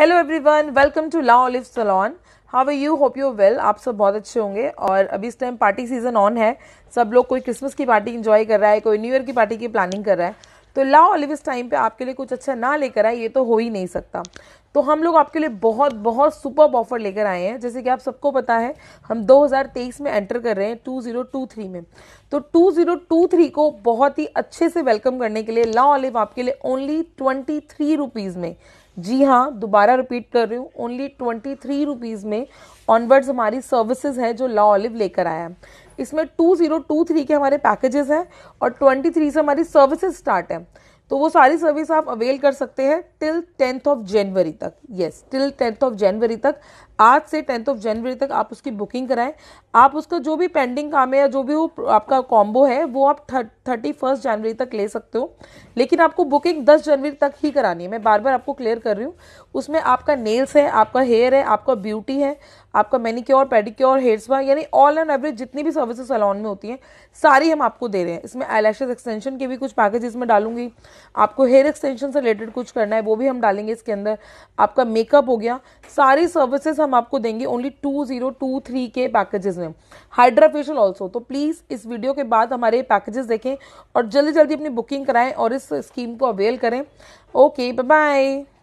hello everyone welcome to La Olive Salon how are you hope you well आप सब बहुत अच्छे होंगे और अभी इस टाइम पार्टी सीजन ऑन है सब लोग कोई क्रिसमस की पार्टी इंजॉय कर रहा है कोई न्यू ईयर की पार्टी की प्लानिंग कर रहा है तो ला ऑलिव इस टाइम पे आपके लिए कुछ अच्छा ना लेकर आए ये तो हो ही नहीं सकता तो हम लोग आपके लिए बहुत बहुत सुपर ऑफर लेकर आए हैं जैसे कि आप सबको पता है हम 2023 में एंटर कर रहे हैं 2023 में तो 2023 को बहुत ही अच्छे से वेलकम करने के लिए ला ऑलिव आपके लिए ओनली ट्वेंटी थ्री रुपीज़ में जी हाँ दोबारा रिपीट कर रही हूँ ओनली ट्वेंटी थ्री रुपीज़ में ऑनवर्ड्स हमारी सर्विसेज हैं जो ला ऑलिव लेकर आया है इसमें टू ज़ीरो टू थ्री के हमारे पैकेजेस हैं और ट्वेंटी थ्री से हमारी सर्विसेज स्टार्ट है तो वो सारी सर्विस आप अवेल कर सकते हैं टिल टेंथ ऑफ जनवरी तक yes till tenth of January तक आज से टेंथ ऑफ जनवरी तक आप उसकी बुकिंग कराएं आप उसका जो भी पेंडिंग काम है या जो भी वो आपका कॉम्बो है वो आप थर्टी फर्स्ट जनवरी तक ले सकते हो लेकिन आपको बुकिंग दस जनवरी तक ही करानी है मैं बार बार आपको क्लियर कर रही हूँ उसमें आपका नेल्स है आपका हेयर है आपका ब्यूटी है आपका मेनिक्योर पेडिक्योर हेयर स्पा यानी ऑल एंड एवरेज जितनी भी सर्विसेज सैलॉन में होती हैं सारी हम आपको दे रहे हैं इसमें आई एक्सटेंशन के भी कुछ पैकेजेस में डालूंगी आपको हेयर एक्सटेंशन से रिलेटेड कुछ करना है वो भी हम डालेंगे इसके अंदर आपका मेकअप हो गया सारी सर्विसेज हम आपको देंगे only two zero two three के पैकेजेस में हाइड्रा फेशियल ऑल्सो तो प्लीज़ इस वीडियो के बाद हमारे पैकेजेस देखें और जल्दी जल्दी अपनी बुकिंग कराएं और इस स्कीम को अवेल करें ओके बाय